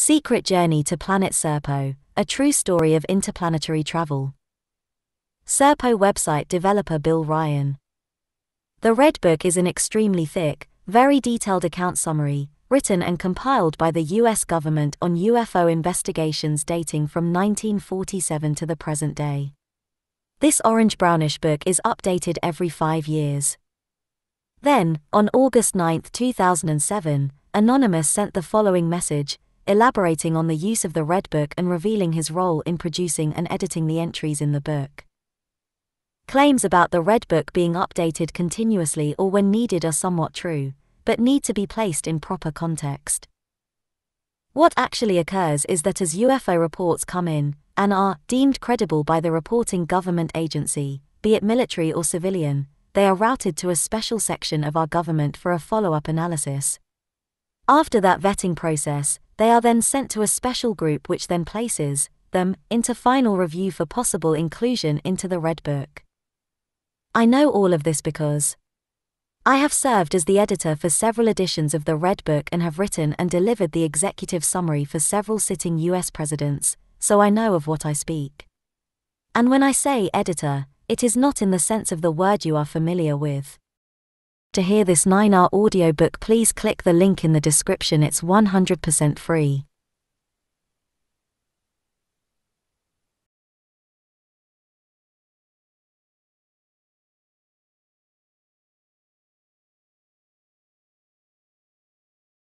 Secret Journey to Planet Serpo, a true story of interplanetary travel. Serpo website developer Bill Ryan. The Red Book is an extremely thick, very detailed account summary, written and compiled by the US government on UFO investigations dating from 1947 to the present day. This orange brownish book is updated every five years. Then, on August 9, 2007, Anonymous sent the following message elaborating on the use of the Red Book and revealing his role in producing and editing the entries in the book. Claims about the Red Book being updated continuously or when needed are somewhat true, but need to be placed in proper context. What actually occurs is that as UFO reports come in and are deemed credible by the reporting government agency, be it military or civilian, they are routed to a special section of our government for a follow up analysis. After that vetting process, they are then sent to a special group which then places them into final review for possible inclusion into the Red Book. I know all of this because I have served as the editor for several editions of the Red Book and have written and delivered the executive summary for several sitting US presidents, so I know of what I speak. And when I say editor, it is not in the sense of the word you are familiar with. To hear this 9-hour audiobook please click the link in the description it's 100% free.